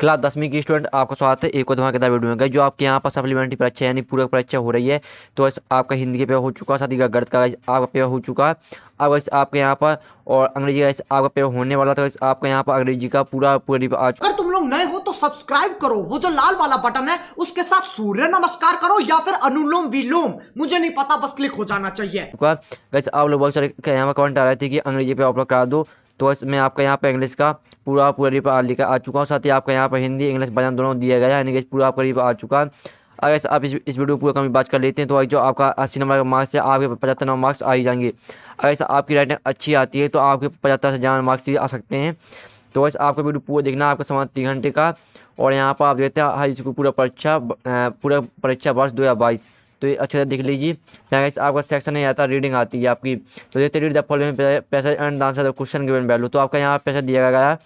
class दसवीं की student आपको स्वागत है एक और धमाकेदार वीडियो में गई जो आपके यहाँ पर सप्लीमेंट्री परीक्षा यानी पूरक परीक्षा हो रही है तो आपका हिंदी का पेपर हो चुका है साथ ही गणित का आपका पेपर हो चुका है अब वैसे आपके यहाँ पर और अंग्रेजी का आपका पेपर होने वाला था तो आपके यहाँ पर अंग्रेजी का पूरा पूरा पूरी आ चुका तुम लोग नए हो तो सब्सक्राइब करो वो जो लाल वाला बटन है उसके साथ सूर्य नमस्कार करो या फिर अनुलोम विलोम मुझे नहीं पता बस क्लिक हो जाना चाहिए आप लोग बहुत सारे यहाँ पर कमेंट आ रहे थे कि अंग्रेजी पे अपलोड करा दो तो मैं आपका यहाँ पर इंग्लिश का पूरा पूरा रिप लिखा आ चुका हूँ साथ ही आपका यहाँ पर हिंदी इंग्लिश भजन दोनों दिया गया है यानी कि पूरा आपका रिप आ चुका है अगर आप इस इस वीडियो पूरा कमी बात कर लेते हैं तो जो आपका अस्सी नंबर का मार्क्स है आपके पचहत्तर नंबर मार्क्स आ ही जाएंगे अगर आपकी राइटिंग अच्छी आती है तो आपके पचहत्तर से ज़्यादा मार्क्स भी आ सकते हैं तो वैसे आपका वीडियो पूरा देखना आपका समान तीन घंटे का और यहाँ पर आप देखते हैं हाई स्कूल पूरा परीक्षा पूरा परीक्षा वर्ष दो हज़ार बाईस तो ये अच्छे से देख लीजिए यहाँ आपका सेक्शन नहीं आता रीडिंग आती है आपकी तो देखते read the passage and answer question given value तो आपका यहाँ पैसा दिया गया है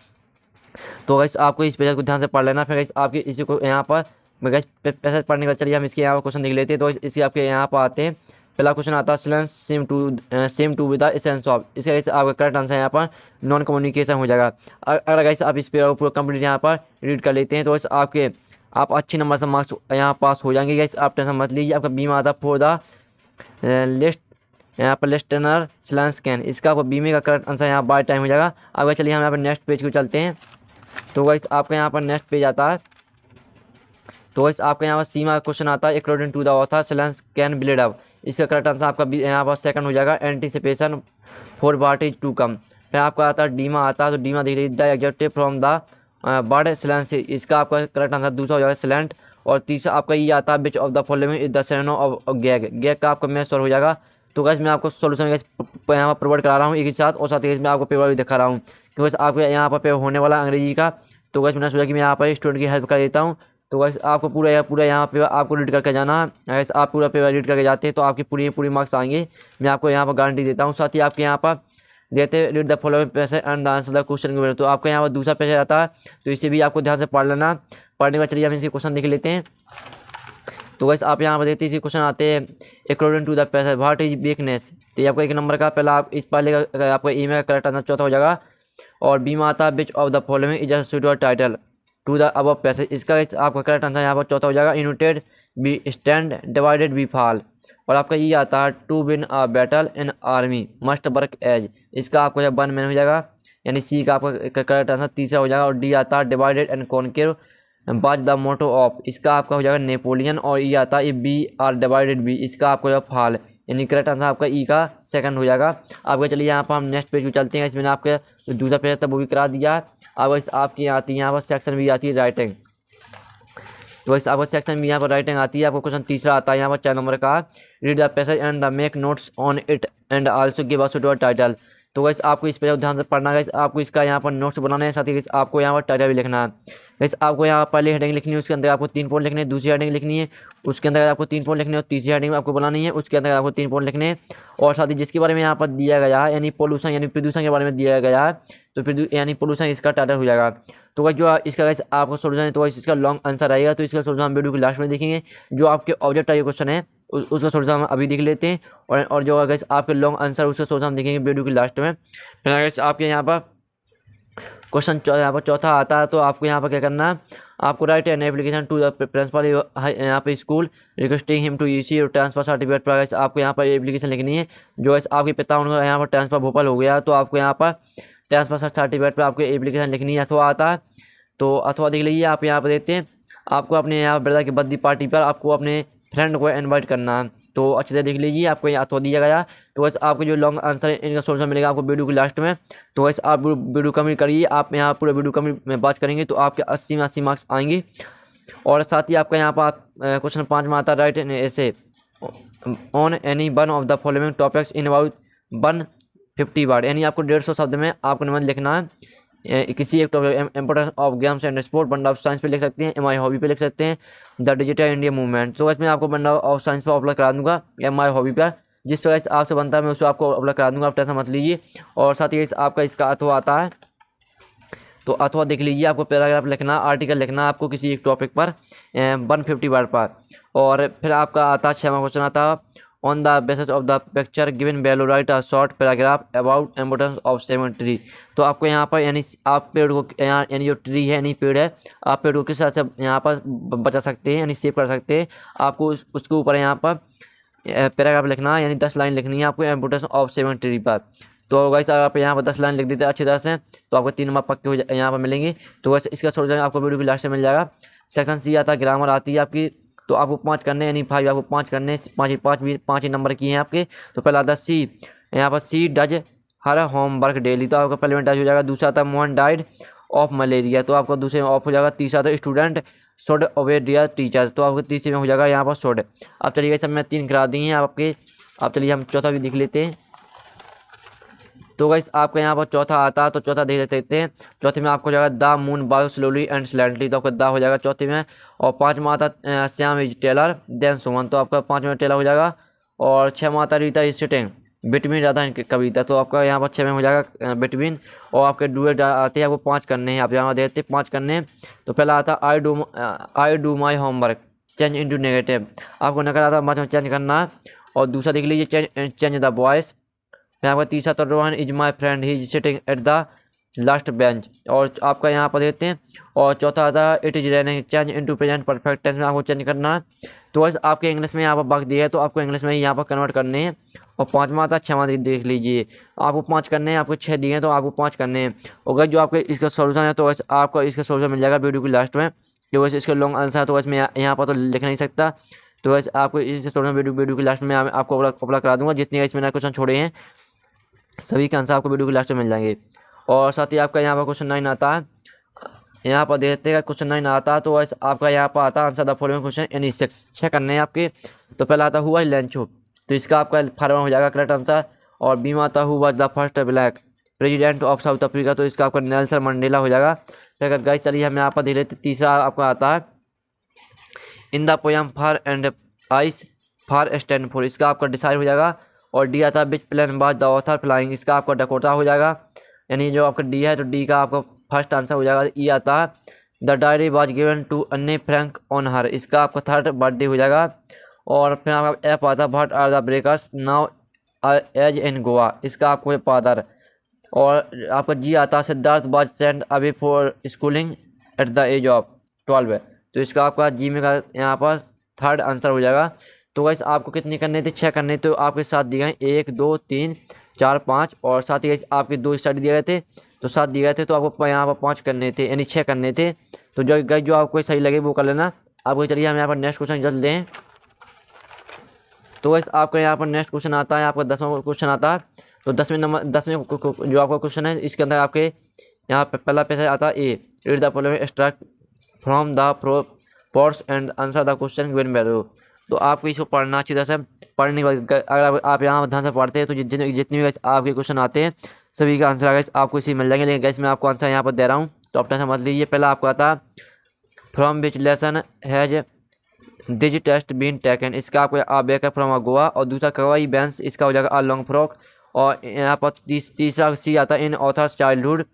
तो वैसे आपको इस पैसा को ध्यान से पढ़ लेना फिर गैस आपके इसी को यहाँ पर गैस पैसा पढ़ने का चलिए हम इसके यहाँ पर क्वेश्चन देख लेते हैं तो इसके आपके यहाँ पर आते हैं पहला क्वेश्चन आता है silence same to same to with dense of इसका आपका करेक्ट आंसर यहाँ पर नॉन कम्युनिकेशन हो जाएगा अगर गैस आप इस को पूरा कंप्लीट यहाँ पर रीड कर लेते हैं तो वैसे आपके आप अच्छे नंबर से मार्क्स यहाँ पास हो जाएंगे गैस आप टेंशन मत लीजिए आपका बीमा आता फॉर द लिस्ट यहाँ पर लेस्ट टर्नर स्लांस स्कैन इसका आपको बीमे का करेक्ट आंसर यहाँ बाय टाइम हो जाएगा अब चलिए हम यहाँ पर नेक्स्ट पेज को चलते हैं तो वैसे आपका यहाँ पर नेक्स्ट पेज आता है तो वैसे आपका यहाँ पर सीमा क्वेश्चन आता है according to the author scan blade अब इसका करेक्ट आंसर आपका यहाँ पर सेकंड हो जाएगा anticipation for party to come फिर आपका आता है डीमा आता है तो डीमा देख लीजिए the executive from the bird slant से इसका आपका करेक्ट आंसर दूसरा हो जाएगा स्लेंट और तीसरा आपका ये आता है which of the following is the सेनो ऑफ गैग गैग का आपका मैच सॉल्व हो जाएगा तो गैस मैं आपको सोल्यूशन गैस यहाँ पर प्रोवाइड करा रहा हूँ एक ही साथ और साथ ही मैं आपको पेपर भी दिखा रहा हूँ क्योंकि आपके यहाँ पर पेपर होने वाला अंग्रेजी का तो गैस मैंने सोचा कि मैं यहाँ पर स्टूडेंट की हेल्प कर देता हूँ तो गैस आपको पूरा या पूरा यहाँ पे आपको रीड करके जाना है अगर आप पूरा पेपर रीड करके जाते हैं तो आपकी पूरी पूरी मार्क्स आएंगे मैं आपको यहाँ पर गारंटी देता हूँ साथ ही आपके यहाँ पर देते read the following passage and the answer the question तो आपका यहाँ पर दूसरा पैसे आता है तो इसे भी आपको ध्यान से पढ़ लेना पढ़ने के बाद चलिए हम इसे क्वेश्चन देख लेते हैं तो वैसे आप यहाँ पर देखते इसी क्वेश्चन आते हैं अकॉर्डिंग टू द पैसे वाट इज वीकनेस तो ये आपका एक नंबर का पहला आप इस पहले लेकर आपका ई मेल का करेक्ट आंसर चौथा हो जाएगा और बीमा आता है which of the following is at title to the अब पैसे इसका आपका करेक्ट आंसर यहाँ पर चौथा हो जाएगा united we stand divided we fall और आपका ये आता है to win a battle in army must work as इसका आपको जब वन मैन हो जाएगा यानी सी का आपका करेक्ट आंसर तीसरा हो जाएगा और डी आता है divided and कॉन्केर was the motto of इसका आपका हो जाएगा नेपोलियन और ई e आता है बी आर डिवाइडेड बी इसका आपको जो फाल यानी करेक्ट आंसर आपका ई का सेकंड हो जाएगा आपका e चलिए यहाँ पर हम नेक्स्ट पेज को चलते हैं इसमें आपके दूसरा पेज था वो भी करा दिया है अब आपकी आती है यहाँ पर सेक्शन भी आती है राइटिंग तो इस आपको सेक्शन में यहाँ पर राइटिंग आती है आपको क्वेश्चन तीसरा आता है यहाँ पर चार नंबर का read the passage and the make notes on it and also give a suitable title तो वैसे आपको इस पर ध्यान से पढ़ना है आपको इसका यहाँ पर नोट्स बनाना है साथ ही आपको यहाँ पर टाइटल भी लिखना है वैसे आपको यहाँ पर पहले हेडिंग लिखनी है उसके अंदर आपको तीन पॉइंट लिखने दूसरी हेडिंग लिखनी है उसके अंदर आपको तीन पॉइंट लिखने और तीसरी हेडिंग आपको बनानी है उसके अंदर आपको तीन पॉइंट लिखने और साथ ही जिसके बारे में यहाँ पर दिया गया है यानी पॉल्यूशन यानी प्रदूषण के बारे में दिया गया है तो यानी पोलूषण इसका टाइटल हो जाएगा तो वह जो इसका वैसे आपको सोल्यूशन है तो वैसे इसका लॉन्ग आंसर आएगा तो इसका सोल्यूशन वीडियो को लास्ट में देखेंगे जो आपके ऑब्जेक्ट का ये क्वेश्चन है उसका सोर्स हम अभी देख लेते हैं और और जो अगर आपके लॉन्ग आंसर उसका सोर्स हम देखेंगे वीडियो के लास्ट में फिर अगर आपके यहाँ पर क्वेश्चन यहाँ पर चौथा आता है तो आपको यहाँ पर क्या करना है आपको write an application to the principal यहाँ पे school requesting him to issue your transfer certificate पर आपको यहाँ पर एप्लीकेशन लिखनी है जो आपके पिता उनका यहाँ पर ट्रांसफर भोपाल हो गया तो आपको यहाँ पर ट्रांसफर सर्टिफिकेट पर आपको एप्लीकेशन लिखनी है अथवा आता है तो अथवा देख लीजिए आप यहाँ पर देते हैं आपको अपने यहाँ ब्रदर की बद्दी पार्टी पर आपको अपने फ्रेंड को इनवाइट करना है तो अच्छे से देख लीजिए आपको यहाँ तो दिया गया तो वैसे आपको जो लॉन्ग आंसर है इनका सोल्यूशन मिलेगा आपको वीडियो के लास्ट में तो वैसे आप वीडियो कमी करिए आप यहाँ पूरे वीडियो कमी में बात करेंगे तो आपके अस्सी में अस्सी मार्क्स आएंगे और साथ ही आपका यहाँ पर क्वेश्चन पाँच में आता write essay on any one of the following topics in about one fifty word यानी आपको डेढ़ सौ शब्द में आपको निबंध लिखना है किसी एक topic importance of games and sport बंडा ऑफ साइंस पे लिख सकते हैं एम आई हॉबी पे लिख सकते हैं द डिजिटल इंडिया मूवमेंट तो इसमें आपको बंडा ऑफ साइंस पर अपलोड करा दूंगा एम आई हॉबी पर जिस पर आपसे बनता है मैं उसको आपको अपलोड करा दूंगा आप टेंशन मत लीजिए और साथ ही आपका इसका अथवा आता है तो अथवा देख लीजिए आपको पैराग्राफ लिखना आर्टिकल लिखना आपको किसी एक टॉपिक पर वन फिफ्टी वर्ड पर और फिर आपका आता है छः क्वेश्चन आता है on the basis of the picture given below write a short paragraph about importance of seven tree तो आपको यहाँ पर यानी आप पेड़ को यहाँ यानी जो ट्री है यानी पेड़ है आप पेड़ को किस तरह से यहाँ पर बचा सकते हैं यानी सेव कर सकते हैं आपको उस, उसके ऊपर यहाँ पर पैराग्राफ लिखना है यानी दस लाइन लिखनी है आपको इम्पोर्टेंस ऑफ सेवन ट्री पर तो वैसे अगर आप यहाँ पर दस लाइन लिख देते हैं अच्छी तरह से तो आपको तीन नंबर पक्के हो यहाँ पर मिलेंगे तो वैसे इसका सोच आपको वीडियो के लास्ट में मिल जाएगा सेक्शन सी आता है ग्रामर आती है आपकी तो आपको पाँच करने यानी फाइव आपको पाँच करने पाँच पाँच भी पाँच ही नंबर किए हैं आपके तो पहला आता सी यहाँ पर she does her homework daily तो आपका पहले में डज हो जाएगा दूसरा आता मोहन डाइड ऑफ मलेरिया तो आपका दूसरे में ऑफ हो जाएगा तीसरा था student should obey dear teacher तो आपके तीसरे में हो जाएगा यहाँ पर शुड अब चलिए सब मैं तीन करा दी हैं आपके अब चलिए हम चौथा भी दिख लेते हैं तो गाइस आपका यहाँ पर चौथा आता है तो चौथा देख देते हैं चौथे में आपको जाएगा द मून बायो स्लोली एंड स्लेंटली तो आपका द हो जाएगा चौथे में और पाँच में आता Shyam is taller than Suman तो आपका पाँच में टेलर हो जाएगा और छः में आता रीता इज सिटिंग बिटवीन आता है कविता तो आपका यहाँ पर छः में हो जाएगा बिटवीन और आपके डुएट आते हैं आपको पाँच करने हैं आप यहाँ देते हैं पाँच करने तो पहला आता I do I do my homework change into negative आपको पाँच में चेंज करना और दूसरा देख लीजिए चेंज चेंज द वॉइस यहाँ पर तीसरा तो Rohan is my friend he is sitting at the last bench और आपका यहाँ पर देते हैं और चौथा आता it is raining change into present perfect tense में आपको चेंज करना है तो बस आपके इंग्लिश में यहाँ पर बग दिया है तो आपको इंग्लिश में ही यहाँ पर कन्वर्ट करने हैं और पाँचवा आता है छवा देख लीजिए आपको पाँच करने हैं आपको छः दिए हैं तो आपको पाँच करने हैं और अगर जो आपके इसका सोल्यूशन है तो वैसे आपको इसका सोल्यूशन मिल जाएगा वीडियो की लास्ट में जो वैसे इसका लॉन्ग आंसर है तो वैसे मैं यहाँ पर तो लिख नहीं सकता तो वैसे आपको इस सोल्यूशन वीडियो वीडियो की लास्ट में आपको अपला करा दूँगा जितने इसमें क्वेश्चन छोड़े हैं सभी के आंसर आपको वीडियो के लास्ट में मिल जाएंगे और साथ ही आपका यहाँ पर क्वेश्चन नाइन आता है यहाँ पर देखते हैं क्वेश्चन नाइन आता तो आपका यहाँ पर आता answer the following question any six छः करने हैं आपके तो पहला आता हुआ लेंचो तो इसका आपका फार्मा हो जाएगा करेक्ट आंसर और बीमा आता हुआ the first black president of South Africa तो इसका आपका नेल्सन मंडेला हो जाएगा फिर तो अगर गाइस चलिए हम यहाँ पर लेते तीसरा आपका आता है in the poem fire and ice fire stand for इसका आपका डिसाइड हो जाएगा और डी आता है बिच प्लान बाद द ऑथर फ्लाइंग इसका आपका डकोटा हो जाएगा यानी जो आपका डी है तो डी का आपका फर्स्ट आंसर हो जाएगा ई e आता है the diary was given to Anne Frank on her इसका आपका थर्ड बर्थडे हो जाएगा और फिर आपका एफ आता है what are the breakers now as in Goa इसका आपको फादर और आपका जी आता है सिद्धार्थ बाज सेंट अभी for schooling at the age of twelve तो इसका आपका जी में का यहाँ पर थर्ड आंसर हो जाएगा तो गैस आपको कितने करने थे छः करने तो आपके साथ दिए गए एक दो तीन चार पाँच और साथ ही आपके दो स्टार्ट दिए गए थे तो साथ दिए गए थे तो आपको यहाँ पर पाँच करने थे यानी छः करने थे तो जो गैस जो आपको सही लगे वो कर लेना आपको चलिए हम यहाँ पर नेक्स्ट क्वेश्चन जल्द दें तो वैसे आपका यहाँ पर नेक्स्ट क्वेश्चन आता है आपका दसवां क्वेश्चन आता है तो दसवें नंबर दसवें जो आपका क्वेश्चन है इसके अंदर आपके यहाँ पर पहला पैसा आता है A read the problem struck from the prose and answer the question given value तो आपको इसको पढ़ना अच्छी तरह से पढ़ने के बाद अगर आप यहाँ ध्यान से पढ़ते हैं तो जितने जितने भी आपके क्वेश्चन आते हैं सभी का आंसर आगे आपको इसी मिल जाएंगे लेकिन गैस मैं आपको आंसर यहाँ पर दे रहा हूँ तो आप टेंशन मत लीजिए पहला आपको आता from which lesson has this test been taken इसका आपको बेक है फ्रॉम गोवा और दूसरा कवाई बैंस इसका हो जाएगा आ लॉन्ग फ्रॉक और यहाँ पर तीसरा सी आता है in author's childhood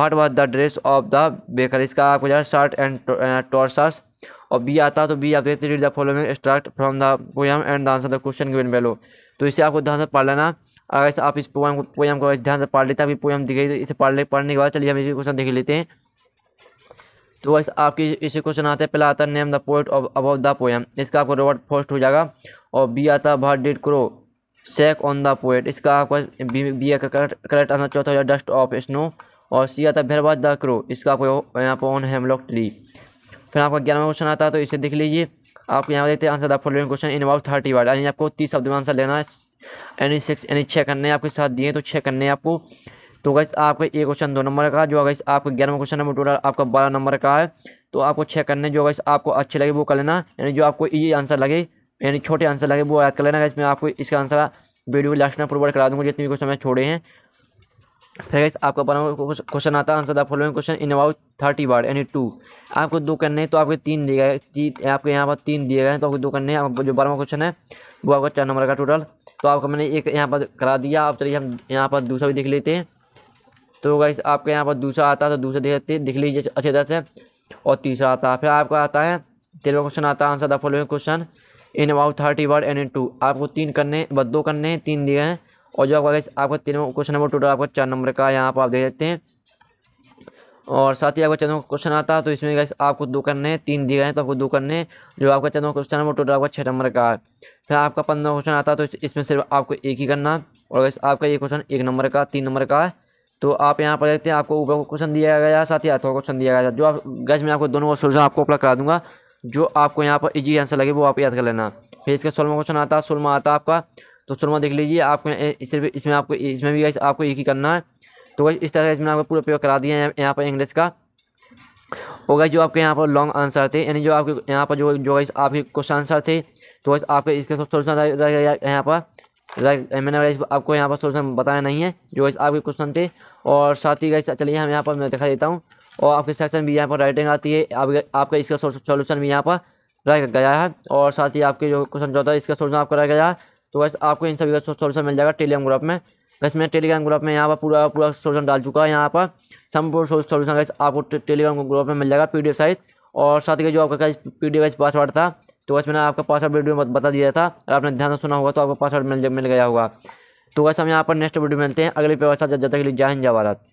what was the dress of the baker इसका आपको जाएगा शर्ट एंड टॉर्सर्स और बी आता तो बी आप देखते read the following extract from the poem and the answer the question given below तो इसे आपको ध्यान से पढ़ लेना अगर इस आप इस पोएम को पोएम को ध्यान से पढ़ लेते हैं आपकी पोएम दिख तो इसे पढ़ ले पढ़ने के बाद चलिए हम इसी क्वेश्चन देख लेते हैं तो वैसे आपके इसे क्वेश्चन आते हैं पहला आता है name the poet of about the poem इसका आपको रॉबर्ट फर्स्ट हो जाएगा और बी आता है did crow shake on the poet इसका आपको बी का करेक्ट आंसर चौथा हो जाएगा डस्ट ऑफ स्नो और सी आता है भेरवाज द क्रो इसका आपको यहाँ पर ऑन हेमलॉक ट्री फिर आपका ग्यारहवा क्वेश्चन आता है तो इसे देख लीजिए आपको यहाँ देते हैं answer the following question in about thirty word यानी आपको तीस शब्द में आंसर लेना है यानी सिक्स यानी छः करने आपके साथ दिए तो छः करने आपको तो गैस आपका एक क्वेश्चन दो नंबर का जो अगर आपको ग्यारहवा क्वेश्चन नंबर टोटल आपका बारह नंबर का है तो आपको छः करने जो गैस आपको अच्छे लगे वो कर लेना यानी जो आपको ये आंसर लगे यानी छोटे आंसर लगे वो याद कर लेना इसमें आपको इसका आंसर वीडियो लास्ट में प्रोवाइड करा दूंगा जितने भी क्वेश्चन मैं छोड़े हैं फिर आपका बना क्वेश्चन आता answer the following question in about thirty word यानी टू आपको दो करने हैं तो आपके तीन दिए गए आपके यहाँ पर तीन दिए गए तो आपको दो करने हैं जो बारहवा क्वेश्चन है वो आपका चार नंबर का टोटल तो आपको मैंने एक यहाँ पर करा दिया आप चलिए हम यहाँ पर दूसरा भी देख लेते हैं तो गाइस आपके यहाँ पर दूसरा आता है तो दूसरा देख लेते दिख लीजिए अच्छे तरह से और तीसरा आता है फिर आपका आता है तेरहवा क्वेश्चन आता है answer the following question in about thirty word any in two आपको तीन करने बस दो करने हैं तीन दिए हैं और जो आपका आपका तीन क्वेश्चन नंबर टोटल आपका चार नंबर का यहाँ पर आप देख देते हैं और साथ ही आपका चंदों का क्वेश्चन आता है तो इसमें गैस आपको दो करने हैं तीन दिए गए हैं तो आपको दो करने हैं जो आपका चंदों का क्वेश्चन है वो टोटल आपका छः नंबर का है फिर आपका पंद्रह क्वेश्चन आता है तो इसमें सिर्फ आपको एक ही करना और गैस आपका ये क्वेश्चन एक नंबर का तीन नंबर का है तो आप यहाँ पर देखते हैं आपको ऊपर क्वेश्चन दिया गया साथ ही अथवा क्वेश्चन दिया गया जो आप गैस मैं आपको दोनों का सोल्यूशन आपको उपलब्ध करा दूंगा जो आपको यहाँ पर ईजी आंसर लगे वो आप याद कर लेना फिर इसका सोलवा क्वेश्चन आता है सोलवा आता है आपका तो सुरमा देख लीजिए आपको सिर्फ इसमें आपको इसमें भी आपको एक ही करना है तो इस तरह इसमें आपको पूरा पेपर करा दिया है यहाँ पर इंग्लिश का और गई जो आपके यहाँ पर लॉन्ग आंसर थे यानी जो आपके यहाँ पर जो जो आपके क्वेश्चन आंसर थे तो वैसे आपके इसका सोल्यूशन यहाँ पर मैंने आपको यहाँ पर सोल्यूशन बताया नहीं है जो आपके क्वेश्चन थे और साथ ही गई चलिए हम यहाँ पर मैं दिखा देता हूँ और आपके सेक्शन भी यहाँ पर राइटिंग आती है आप, आपका इसका सोल्यूशन भी यहाँ पर रह गया है और साथ ही आपके जो क्वेश्चन जो था इसका सोल्यूशन आपका रह गया है तो वैसे आपको इन सभी का सोल्यूशन मिल जाएगा टेलीग्राम ग्रुप में वैसे मैं टेलीग्राम ग्रुप में यहाँ पर पूरा पूरा सोल्यूशन डाल चुका है यहाँ पर संपूर्ण सोल्यूशन का आपको टेलीग्राम ग्रुप में मिल जाएगा पी साइज और साथ ही जो आपका पी डी पासवर्ड था तो वैसे मैंने आपका पासवर्ड वीडियो में बता दिया था और आपने ध्यान से सुना होगा तो आपको पासवर्ड मिल मिल गया होगा तो वैसे हम यहाँ पर नेक्स्ट वीडियो मिलते हैं अगले पेपर साथ जब तक के लिए जय हिंद जय भारत